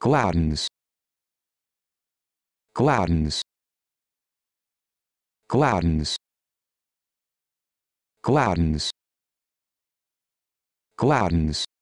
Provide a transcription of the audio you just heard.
gladdens gladdens gladdens gladdens gladdens